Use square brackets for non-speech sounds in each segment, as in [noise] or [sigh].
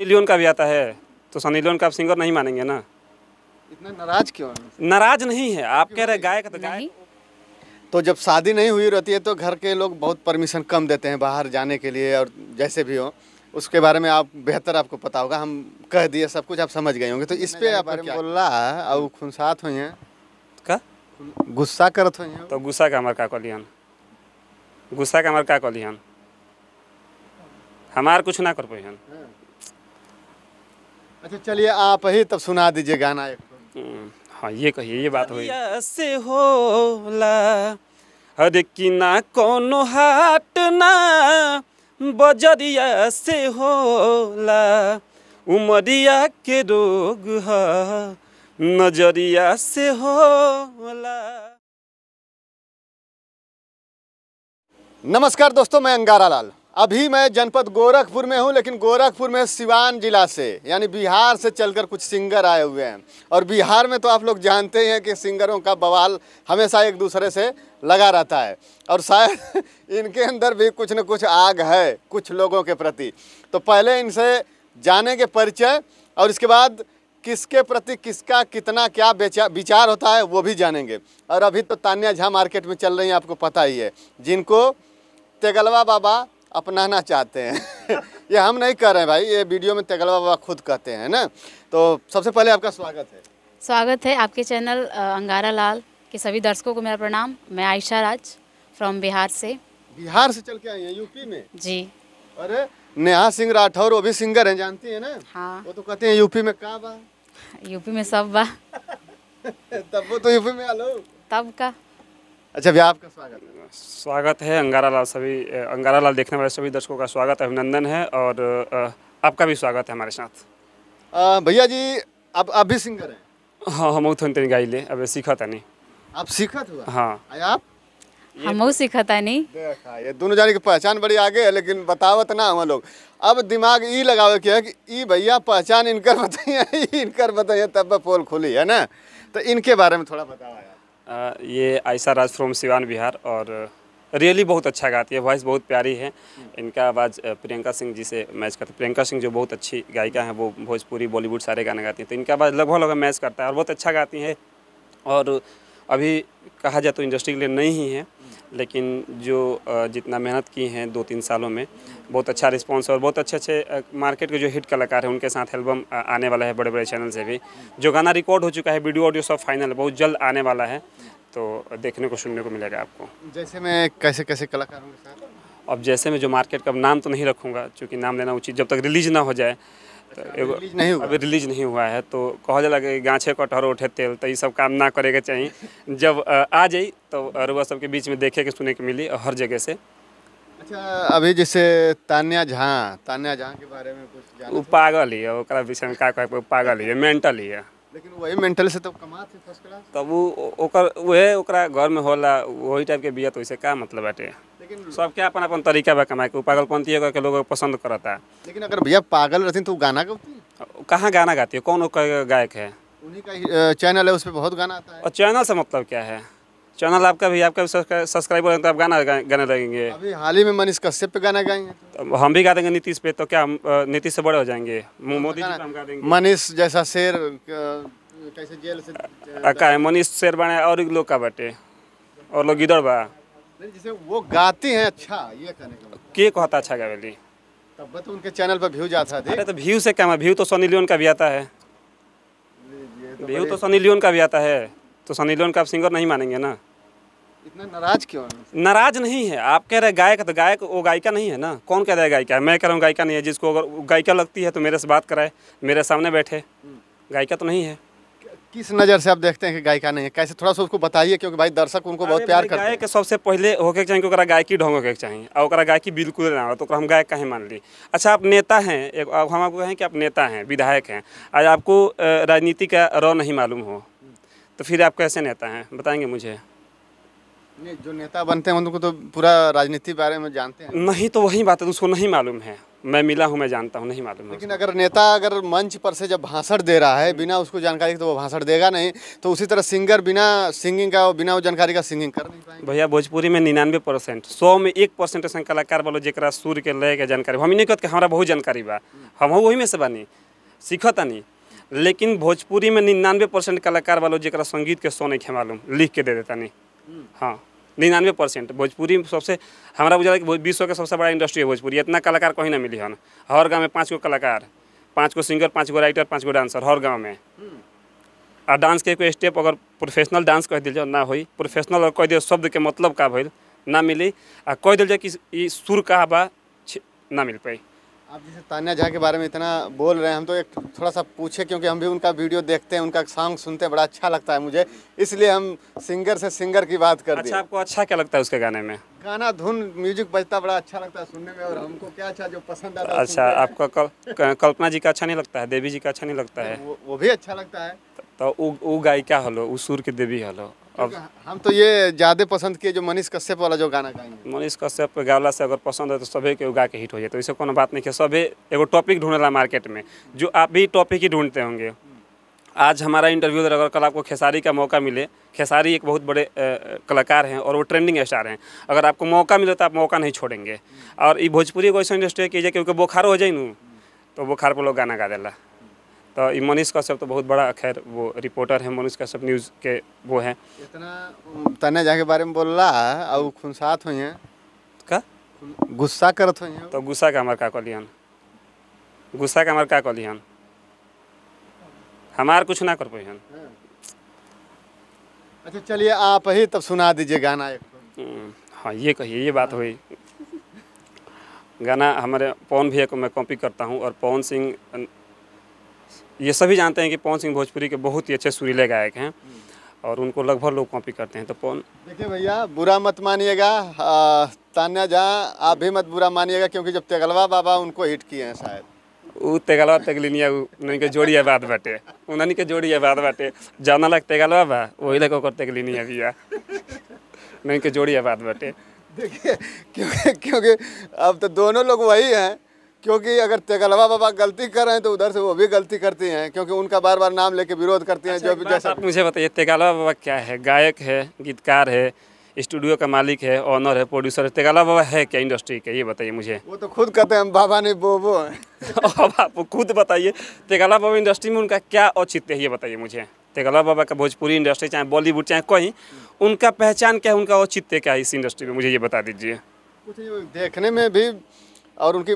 Sunny Leone का भी आता है तो सनी लियोन का आप सिंगर नहीं मानेंगे ना इतना नाराज क्यों नाराज नहीं है आप कह रहे गायक तो गाय तो जब शादी नहीं हुई रहती है तो घर के लोग बहुत परमिशन कम देते हैं बाहर जाने के लिए और जैसे भी हो उसके बारे में आप बेहतर आपको पता होगा हम कह दिए सब कुछ आप समझ गए होंगे तो इस पे आप बोला और खुनसात हुई हैं का गुस्सा करत हुई तो गुस्सा का हमारे का कलियन गुस्सा का हमारे का कलियन हमार कुछ ना कर पाइन अच्छा चलिए आप ही तब सुना दीजिए गाना एक तो। हम्म, हाँ ये कहिए ये बात हुई से होला कि ना कोनो हाट ना बजरिया से होला उमरिया के रोग नजरिया से होला नमस्कार दोस्तों मैं अंगारा लाल अभी मैं जनपद गोरखपुर में हूँ लेकिन गोरखपुर में सिवान जिला से यानी बिहार से चलकर कुछ सिंगर आए हुए हैं और बिहार में तो आप लोग जानते ही हैं कि सिंगरों का बवाल हमेशा एक दूसरे से लगा रहता है और शायद [laughs] इनके अंदर भी कुछ न कुछ आग है कुछ लोगों के प्रति तो पहले इनसे जाने के परिचय और इसके बाद किसके प्रति किसका कितना क्या विचार होता है वो भी जानेंगे और अभी तो तान्या झा मार्केट में चल रही है आपको पता ही है जिनको तेगलवा बाबा अपनाना चाहते हैं [laughs] ये हम नहीं कर रहे हैं भाई ये वीडियो में तेगलवा बाबा खुद कहते हैं ना तो सबसे पहले आपका स्वागत है स्वागत है आपके चैनल अंगारा लाल के सभी दर्शकों को मेरा प्रणाम मैं आयशा राज फ्रॉम बिहार से बिहार से चल के आई है यूपी में जी अरे नेहा सिंह राठौर वो भी सिंगर हैं जानती हैं ना हाँ वो तो कहते हैं यूपी में का बा यूपी में सब बा [laughs] तब वो तो यूपी में आलो तब का अच्छा भैया आपका स्वागत है स्वागत है अंगारा लाल सभी अंगारा लाल देखने वाले सभी दर्शकों का स्वागत अभिनंदन है और आपका भी स्वागत है हमारे साथ भैया जी आप आप भी सिंगर हैं हाँ हम थोड़ी गाई ले अब सीखा था नहीं आप सीखा हुआ हाँ आप हम सीखा था नहीं देखा हाँ, ये दोनों जाने की पहचान बड़ी आगे है लेकिन बतावत ना हम लोग अब दिमाग ई लगावे के है कि ई भैया पहचान इनकर बताइए [laughs] इनकर बताइए तब पोल खुली है ना तो इनके बारे में थोड़ा बतावा ये आयशा राज फ्रॉम सिवान बिहार और रियली बहुत अच्छा गाती है वॉइस बहुत प्यारी है इनका आवाज़ प्रियंका सिंह जी से मैच करता है प्रियंका सिंह जो बहुत अच्छी गायिका हैं वो भोजपुरी बॉलीवुड सारे गाने गाती हैं तो इनका आवाज़ लगभग लगभग मैच करता है और बहुत अच्छा गाती हैं और अभी कहा जाए तो इंडस्ट्री के लिए नहीं ही है लेकिन जो जितना मेहनत की हैं दो तीन सालों में बहुत अच्छा रिस्पॉन्स है और बहुत अच्छे अच्छे मार्केट के जो हिट कलाकार हैं उनके साथ एल्बम आने वाला है बड़े बड़े चैनल से भी जो गाना रिकॉर्ड हो चुका है वीडियो ऑडियो सब फाइनल बहुत जल्द आने वाला है तो देखने को सुनने को मिलेगा आपको जैसे मैं कैसे कैसे कलाकारों के साथ अब जैसे मैं जो मार्केट का नाम तो नहीं रखूँगा चूँकि नाम लेना उचित जब तक रिलीज ना हो जाए अच्छा, तो एगो नहीं हुआ अभी रिलीज नहीं हुआ है तो कह जला कि गाँछे कटहर उठे तेल तो ये सब काम ना करे के चाहिए जब आ जाए तो रुआ सबके बीच में देखे के सुने के मिली हर जगह से अच्छा अभी जैसे तान्या झा तान्या झा के बारे में कुछ वो पागल ही है ओकरा विषय क्या कहे पागल ही है मेंटल ही है लेकिन वही मेंटल से तो कमा थे तब वो घर में होला वही टाइप के बीत तो वैसे क्या मतलब बाटे सबके अपन अपन तरीका बा कमाए के पागलपंथी के लोग पसंद करता लेकिन अगर भैया पागल रहती तो गाना गाती कहाँ गाना गाती है कौन गायक है उन्हीं का चैनल है उस पर बहुत गाना आता है और चैनल से मतलब क्या है चैनल आपका भी आपका भी सब्सक्राइब होगा तो आप गाना गाने लगेंगे अभी हाल ही में मनीष कश्यप पे गाना गाएंगे तो हम भी गा देंगे नीतीश पे तो क्या हम नीतीश से बड़े हो जाएंगे तो मोदी जी हम गा मनीष जैसा शेर कैसे जेल से का है मनीष शेर बने और लोग का बटे और लोग इधर बा जैसे वो गाती हैं अच्छा ये कहने का मतलब। के कहता अच्छा गावेली तब तो उनके चैनल पर व्यू जाता है अरे तो व्यू से क्या व्यू तो सोनी लियोन का भी आता है व्यू तो सोनी तो लियोन का भी आता है तो सनी लोन का आप सिंगर नहीं मानेंगे ना इतना नाराज क्यों नाराज नहीं है आप कह रहे गायक तो गायक वो गायिका नहीं है ना कौन कह रहा है गायिका मैं कह रहा हूँ गायिका नहीं है जिसको अगर गायिका लगती है तो मेरे से बात कराए मेरे सामने बैठे हम्म। गायिका तो नहीं है किस नज़र से आप देखते हैं कि गायिका नहीं है कैसे थोड़ा सा उसको बताइए क्योंकि भाई दर्शक उनको बहुत प्यार करते हैं गायक सबसे पहले होके चाहिए कि गायकी ढोंग होके चाहिए और गायकी बिल्कुल ना हो तो हम गायक कहीं मान ली अच्छा आप नेता हैं एक हम आपको कहें कि आप नेता हैं विधायक हैं आज आपको राजनीति का रौ नहीं मालूम हो तो फिर आप कैसे नेता हैं बताएंगे मुझे नहीं जो नेता बनते हैं उनको तो पूरा राजनीति बारे में जानते हैं नहीं तो वही बात है उसको नहीं मालूम है मैं मिला हूँ मैं जानता हूँ नहीं मालूम लेकिन अगर नेता अगर मंच पर से जब भाषण दे रहा है बिना उसको जानकारी तो वो भाषण देगा नहीं तो उसी तरह सिंगर बिना सिंगिंग का बिना वो जानकारी का सिंगिंग कर नहीं पाएंगे भैया भोजपुरी में निन्यानवे परसेंट सौ में एक परसेंट ऐसा कलाकार बोलो जरा सुर के लय के जानकारी हम ही नहीं कहते हमारा बहुत जानकारी बा हम वही में से बनी बानी नहीं लेकिन भोजपुरी में निन्यानवे परसेंट कलाकार वालों जरा संगीत के सौ नहीं मालूम लिख के दे देता नहीं हम्म। हाँ निन्यानवे परसेंट भोजपुरी सबसे हमारा बुझा कि विश्व के सबसे बड़ा इंडस्ट्री है भोजपुरी इतना कलाकार कहीं ना मिली हन हर गाँव में पाँच गो कलाकार पाँच गो सिंगर पाँच गो राइटर पाँच गो डांसर हर गाँव में आ डांस के कोई स्टेप अगर प्रोफेशनल डांस कह दिल जाए ना हो प्रोफेशनल कह दिए शब्द के मतलब का भल ना मिली आ कह दिल जाए कि सुर का बा ना मिल पाई आप जैसे तान्या झा के बारे में इतना बोल रहे हैं हम तो एक थोड़ा सा पूछे क्योंकि हम भी उनका वीडियो देखते हैं उनका सॉन्ग सुनते हैं बड़ा अच्छा लगता है मुझे इसलिए हम सिंगर से सिंगर की बात कर अच्छा आपको अच्छा क्या लगता है उसके गाने में गाना धुन म्यूजिक बजता बड़ा अच्छा लगता है सुनने में और हमको क्या अच्छा जो पसंद आता है अच्छा आपको कल्पना जी का अच्छा नहीं लगता है देवी जी का अच्छा नहीं लगता है वो, भी अच्छा लगता है तो वो तो गायिका हलो वो सुर के देवी हलो अब हम तो ये ज़्यादा पसंद किए जो मनीष कश्यप वाला जो गाना गाएंगे मनीष कश्यप गावला से अगर पसंद है तो सभी के गा के हिट हो जाए तो इसे को बात नहीं है सभी एगो टॉपिक ढूंढला मार्केट में जो आप भी टॉपिक ही ढूंढते होंगे आज हमारा इंटरव्यू अगर कल आपको खेसारी का मौका मिले खेसारी एक बहुत बड़े कलाकार हैं और वो ट्रेंडिंग स्टार हैं अगर आपको मौका मिले तो आप मौका नहीं छोड़ेंगे और ये भोजपुरी को ऐसा इंडस्ट्री है क्योंकि बोखार हो जाए नू तो बुखार पर लोग गाना गा देला मनीष कश्यप तो बहुत बड़ा खैर वो रिपोर्टर है मनीष कश्यप न्यूज़ के वो है इतना तने के बारे में बोल रहा और खुनसात हो का गुस्सा करत हुई तो गुस्सा का हमार का कलियन गुस्सा का हमार का कलियन हमार कुछ ना कर पाइन हम्म। अच्छा चलिए आप ही तब सुना दीजिए गाना एक हाँ ये कहिए ये बात हुई गाना हमारे पवन भैया को मैं कॉपी करता हूँ और पवन सिंह ये सभी जानते हैं कि पवन सिंह भोजपुरी के बहुत ही अच्छे सुरीले गायक हैं और उनको लगभग लोग कॉपी करते हैं तो पवन देखिए भैया बुरा मत मानिएगा तान्या जहाँ आप भी मत बुरा मानिएगा क्योंकि जब तेगलवा बाबा उनको हिट किए हैं शायद वो तेगलवा तेगलिनिया उन्हीं के जोड़ी है बात बाटे उन्हीं के जोड़ी है बात बाटे जाना लग तेगलवा बा वही लगे ओकर तेगलिनिया भैया नहीं के जोड़ी है बात बाटे देखिए क्योंकि क्योंकि अब तो दोनों लोग वही हैं क्योंकि अगर तेगलवा बाबा गलती कर रहे हैं तो उधर से वो भी गलती करती हैं क्योंकि उनका बार बार नाम लेके विरोध करती हैं अच्छा, जो जैसा मुझे बताइए तेगलवा बाबा क्या है गायक है गीतकार है स्टूडियो का मालिक है ऑनर है प्रोड्यूसर है तेगलवा बाबा है क्या इंडस्ट्री का ये बताइए मुझे वो तो खुद कहते हैं बाबा ने वो वो [laughs] अब आप खुद बताइए तेगलवा बाबा इंडस्ट्री में उनका क्या औचित्य है ये बताइए मुझे तेगलवा बाबा का भोजपुरी इंडस्ट्री चाहे बॉलीवुड चाहे कहीं उनका पहचान क्या है उनका औचित्य क्या है इस इंडस्ट्री में मुझे ये बता दीजिए देखने में भी और उनकी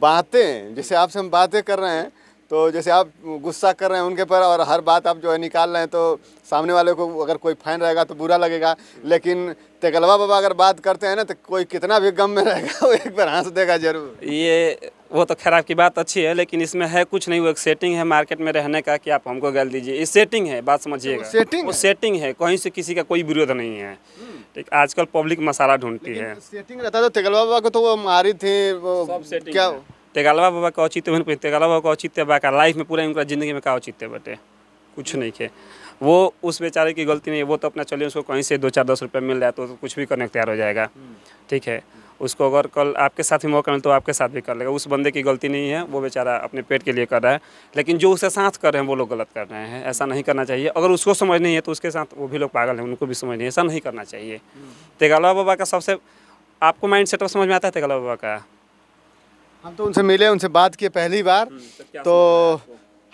बातें जैसे आपसे हम बातें कर रहे हैं तो जैसे आप गुस्सा कर रहे हैं उनके पर और हर बात आप जो है निकाल रहे हैं तो सामने वाले को अगर कोई फैन रहेगा तो बुरा लगेगा लेकिन तेगलवा बाबा अगर बात करते हैं ना तो कोई कितना भी गम में रहेगा [laughs] वो एक बार हंस देगा जरूर ये वो तो खैर आपकी बात अच्छी है लेकिन इसमें है कुछ नहीं वो एक सेटिंग है मार्केट में रहने का कि आप हमको गल दीजिए ये सेटिंग है बात समझिएगा सेटिंग वो सेटिंग है कहीं से किसी का कोई विरोध नहीं है हम्म। आजकल पब्लिक मसाला ढूंढती है सेटिंग रहता था तेगलवा बाबा को तो वो मारी थी वो क्या तेगलवा बाबा का औचित्य तेगलवा बाबा का औचित्य लाइफ में पूरा इनका जिंदगी में का औचित्य बटे कुछ नहीं के वो उस बेचारे की गलती नहीं है वो तो अपना चलिए उसको कहीं से दो चार दस रुपये मिल जाए तो, तो कुछ भी करने को तैयार हो जाएगा ठीक है उसको अगर कल आपके साथ ही मौका मिले तो आपके साथ भी कर लेगा उस बंदे की गलती नहीं है वो बेचारा अपने पेट के लिए कर रहा है लेकिन जो उसके साथ कर रहे हैं वो लोग गलत कर रहे हैं ऐसा नहीं करना चाहिए अगर उसको समझ नहीं है तो उसके साथ वो भी लोग पागल हैं उनको भी समझ नहीं है ऐसा नहीं करना चाहिए तेगाला बाबा का सबसे आपको माइंड सेटअप समझ में आता है तेगाला बाबा का हम तो उनसे मिले उनसे बात किए पहली बार हम्म, तो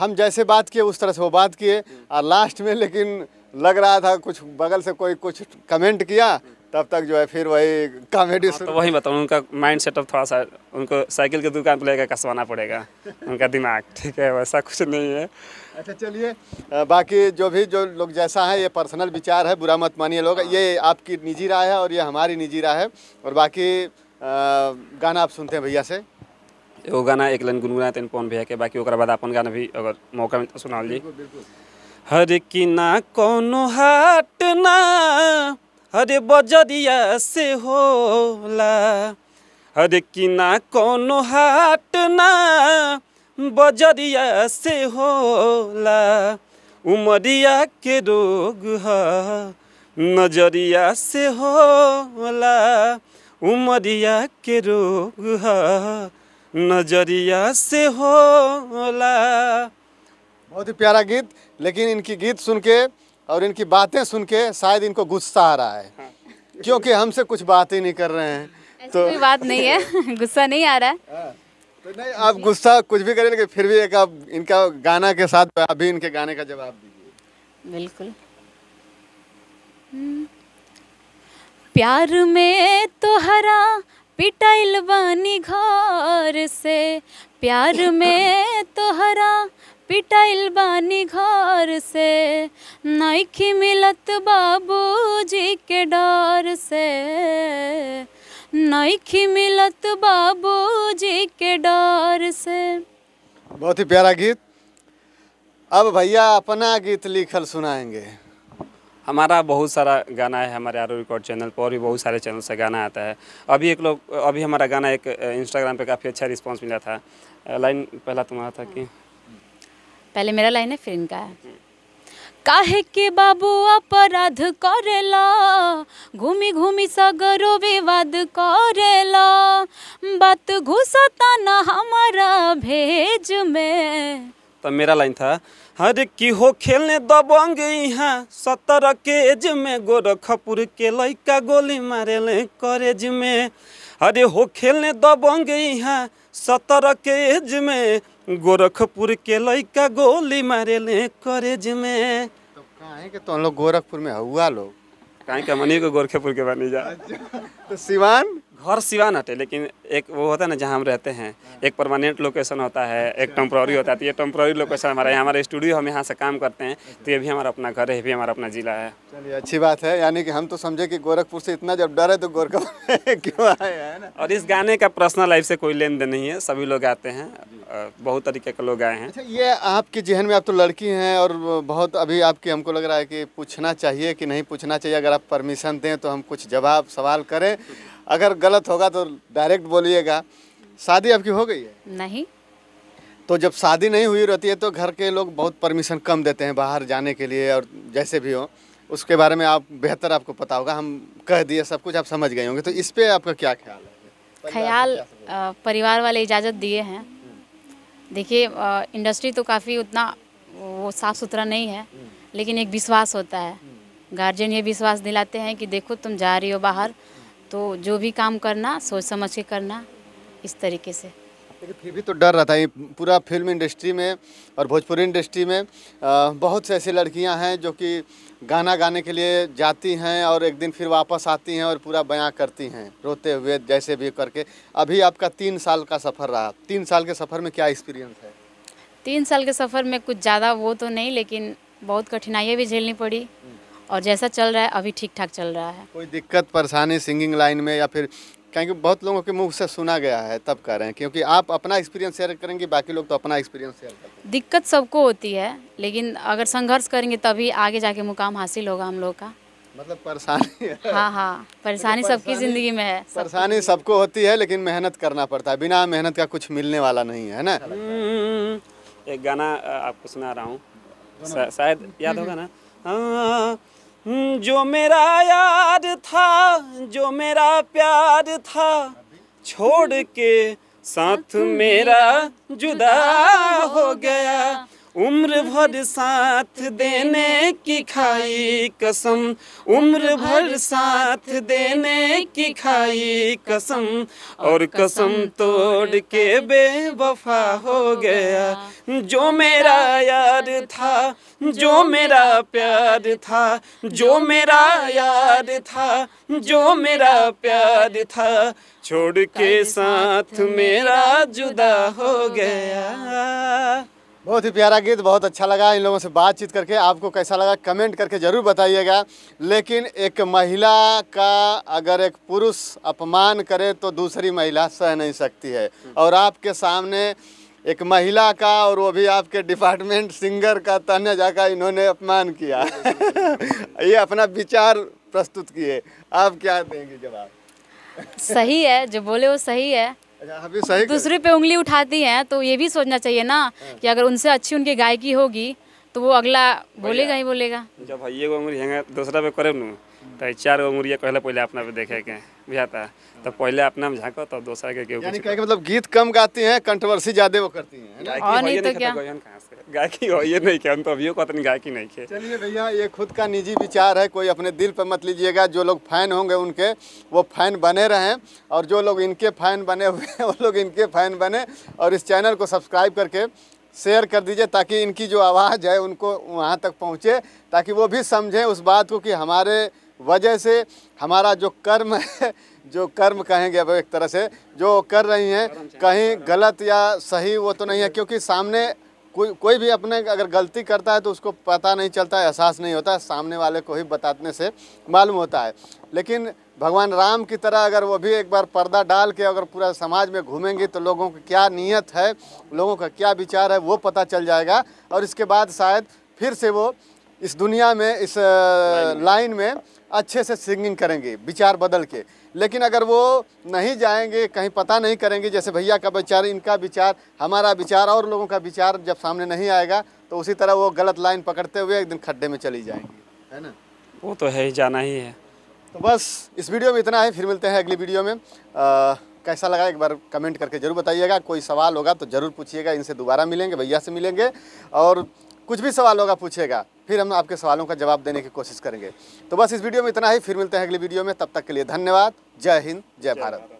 हम जैसे बात किए उस तरह से वो बात किए और लास्ट में लेकिन लग रहा था कुछ बगल से कोई कुछ कमेंट किया तब तक जो है फिर वही कॉमेडी हाँ, तो वही बताऊँ उनका माइंड सेटअप थोड़ा सा उनको साइकिल की दुकान पर लेकर कसवाना पड़ेगा उनका दिमाग ठीक है वैसा कुछ नहीं है अच्छा चलिए बाकी जो भी जो लोग जैसा है ये पर्सनल विचार है बुरा मत मानिए लोग ये आपकी निजी राय है और ये हमारी निजी राय है और बाकी गाना आप सुनते हैं भैया से एगो गाना एक लाइन गुनगुना तनि पौन भैया के बाकी ओकरा बाद अपन गाना भी अगर मौका मिलता सुना ली हर किना कोनो हाट ना हर बजरिया से होला हर किना कोनो हाट ना बजरिया से होला उमरिया के रोग नजरिया से होला उमरिया के रोग ह नजरिया से होला बहुत ही प्यारा गीत लेकिन इनकी गीत सुन के और इनकी बातें सुन के शायद इनको गुस्सा आ रहा है हाँ। क्योंकि हमसे कुछ बात ही नहीं कर रहे हैं तो कोई बात नहीं है [laughs] गुस्सा नहीं आ रहा है हाँ, तो नहीं आप गुस्सा कुछ भी करें लेकिन फिर भी एक आप इनका गाना के साथ अभी इनके गाने का जवाब दीजिए बिल्कुल हम्म। प्यार में तो हरा पिटाइल बानी घर से प्यार में तोहरा पिटाइल बानी घर से नईखी मिलत बाबूजी के डर से नईखी मिलत बाबूजी के डर से बहुत ही प्यारा गीत अब भैया अपना गीत लिखल सुनाएंगे हमारा बहुत सारा गाना है हमारे आर रिकॉर्ड चैनल पर और भी बहुत सारे चैनल से गाना आता है अभी एक लोग अभी हमारा गाना एक इंस्टाग्राम पे काफ़ी अच्छा रिस्पांस मिला था लाइन पहला तुम्हारा था कि पहले मेरा लाइन है फिर इनका है काहे के बाबू अपराध करेला घूमी घूमी सगरो विवाद करेला बात घुसता ना हमारा भेज में तो मेरा लाइन था हर की हो खेलने दबंग यहाँ सत्तर के एज में गोरखपुर के लैका गोली मारे करेज में अरे हो खेलने दबंग यहाँ सत्तर के एज में गोरखपुर के लैका गोली मारे करेज में तो कहें कि तुम तो लोग गोरखपुर में हुआ लोग कहें के मनी को गोरखपुर के बनी जा अच्छा, तो सिवान घर सिवान हटे लेकिन एक वो होता है ना जहाँ हम रहते हैं हाँ। एक परमानेंट लोकेशन होता है एक टेम्प्रोरी होता है तो ये टेम्प्रोरी लोकेशन हमारा यहाँ हमारा स्टूडियो हम यहाँ से काम करते हैं तो ये भी हमारा अपना घर है ये भी हमारा अपना जिला है चलिए अच्छी बात है यानी कि हम तो समझे कि गोरखपुर से इतना जब डर है तो गोरखपुर [laughs] क्यों आए हैं ना और इस गाने का पर्सनल लाइफ से कोई लेन देन नहीं है सभी लोग आते हैं बहुत तरीके के लोग आए हैं अच्छा, ये आपके जहन में आप तो लड़की हैं और बहुत अभी आपके हमको लग रहा है कि पूछना चाहिए कि नहीं पूछना चाहिए अगर आप परमिशन दें तो हम कुछ जवाब सवाल करें अगर गलत होगा तो डायरेक्ट बोलिएगा शादी आपकी हो गई है नहीं तो जब शादी नहीं हुई रहती है तो घर के लोग बहुत परमिशन कम देते हैं बाहर जाने के लिए और जैसे भी हो उसके बारे में आप बेहतर आपको पता होगा हम कह दिए सब कुछ आप समझ गए होंगे तो इस पर आपका क्या ख्याल है ख्याल परिवार वाले इजाज़त दिए हैं देखिए इंडस्ट्री तो काफ़ी उतना वो साफ़ सुथरा नहीं है लेकिन एक विश्वास होता है गार्जियन हम्म। ये विश्वास दिलाते हैं कि देखो तुम जा रही हो बाहर तो जो भी काम करना सोच समझ के करना इस तरीके से लेकिन फिर भी तो डर रहता है पूरा फिल्म इंडस्ट्री में और भोजपुरी इंडस्ट्री में बहुत से ऐसी लड़कियां हैं जो कि गाना गाने के लिए जाती हैं और एक दिन फिर वापस आती हैं और पूरा बयां करती हैं रोते हुए जैसे भी करके अभी आपका तीन साल का सफ़र रहा तीन साल के सफ़र में क्या एक्सपीरियंस है तीन साल के सफ़र में कुछ ज़्यादा वो तो नहीं लेकिन बहुत कठिनाइयाँ भी झेलनी पड़ी हम्म। और जैसा चल रहा है अभी ठीक ठाक चल रहा है कोई दिक्कत परेशानी सिंगिंग लाइन में या फिर क्योंकि बहुत लोगों के मुंह से सुना गया है तब कह रहे हैं क्योंकि आप अपना एक्सपीरियंस शेयर करेंगे बाकी लोग तो अपना एक्सपीरियंस शेयर करेंगे दिक्कत सबको होती है लेकिन अगर संघर्ष करेंगे तभी आगे जाके मुकाम हासिल होगा हम लोग का मतलब परेशानी हाँ हाँ परेशानी तो सबकी जिंदगी में है परेशानी सबको होती है लेकिन मेहनत करना पड़ता है बिना मेहनत का कुछ मिलने वाला नहीं है ना हम्म, हम्म, हम्म, एक गाना आपको सुना रहा हूँ शायद याद होगा ना हाँ, हाँ, हाँ, हम्म, जो मेरा याद था जो मेरा प्यार था छोड़ के साथ मेरा जुदा हो गया उम्र भर साथ देने की खाई कसम उम्र भर साथ देने की खाई कसम और कसम तोड़ के बेवफा हो गया जो मेरा यार था जो मेरा प्यार था जो मेरा यार था जो मेरा प्यार था छोड़ के साथ मेरा जुदा हो गया बहुत ही प्यारा गीत बहुत अच्छा लगा इन लोगों से बातचीत करके आपको कैसा लगा कमेंट करके ज़रूर बताइएगा लेकिन एक महिला का अगर एक पुरुष अपमान करे तो दूसरी महिला सह नहीं सकती है और आपके सामने एक महिला का और वो भी आपके डिपार्टमेंट सिंगर का ताना जाकर इन्होंने अपमान किया [laughs] ये अपना विचार प्रस्तुत किए आप क्या देंगे जवाब सही है जो बोले वो सही है अच्छा, सही दूसरे पे उंगली उठाती हैं तो ये भी सोचना चाहिए ना हाँ। कि अगर उनसे अच्छी उनकी गायकी होगी तो वो अगला बोलेगा ही बोलेगा जब भाई को उंगली हेंगे दूसरा पे करे तो चार उंगलिया पहले पहले अपना पे देखे के बुझाता है तो पहले अपना में झाँको तो दूसरा के, मतलब गीत कम गाती हैं कंट्रोवर्सी ज्यादा वो करती हैं और हाँ, नहीं तो क्या गायकी हो ये नहीं किया हम तो अभी को अपनी गायकी नहीं खे चलिए भैया ये खुद का निजी विचार है कोई अपने दिल पर मत लीजिएगा जो लोग फ़ैन होंगे उनके वो फ़ैन बने रहें और जो लोग इनके फ़ैन बने हुए हैं वो लोग इनके फ़ैन बने और इस चैनल को सब्सक्राइब करके शेयर कर दीजिए ताकि इनकी जो आवाज़ है उनको वहाँ तक पहुँचे ताकि वो भी समझें उस बात को कि हमारे वजह से हमारा जो कर्म है जो कर्म कहेंगे अब एक तरह से जो कर रही हैं कहीं गलत या सही वो तो नहीं है क्योंकि सामने कोई कोई भी अपने अगर गलती करता है तो उसको पता नहीं चलता है एहसास नहीं होता है सामने वाले को ही बताने से मालूम होता है लेकिन भगवान राम की तरह अगर वो भी एक बार पर्दा डाल के अगर पूरा समाज में घूमेंगे तो लोगों की क्या नीयत है लोगों का क्या विचार है वो पता चल जाएगा और इसके बाद शायद फिर से वो इस दुनिया में इस लाइन में अच्छे से सिंगिंग करेंगे विचार बदल के लेकिन अगर वो नहीं जाएंगे कहीं पता नहीं करेंगे जैसे भैया का विचार इनका विचार हमारा विचार और लोगों का विचार जब सामने नहीं आएगा तो उसी तरह वो गलत लाइन पकड़ते हुए एक दिन खड्डे में चली जाएंगे है ना वो तो है ही जाना ही है तो बस इस वीडियो में इतना है फिर मिलते हैं अगली वीडियो में आ, कैसा लगा एक बार कमेंट करके ज़रूर बताइएगा कोई सवाल होगा तो ज़रूर पूछिएगा इनसे दोबारा मिलेंगे भैया से मिलेंगे और कुछ भी सवाल होगा पूछेगा फिर हम आपके सवालों का जवाब देने की कोशिश करेंगे तो बस इस वीडियो में इतना ही फिर मिलते हैं अगली वीडियो में तब तक के लिए धन्यवाद जय हिंद जय भारत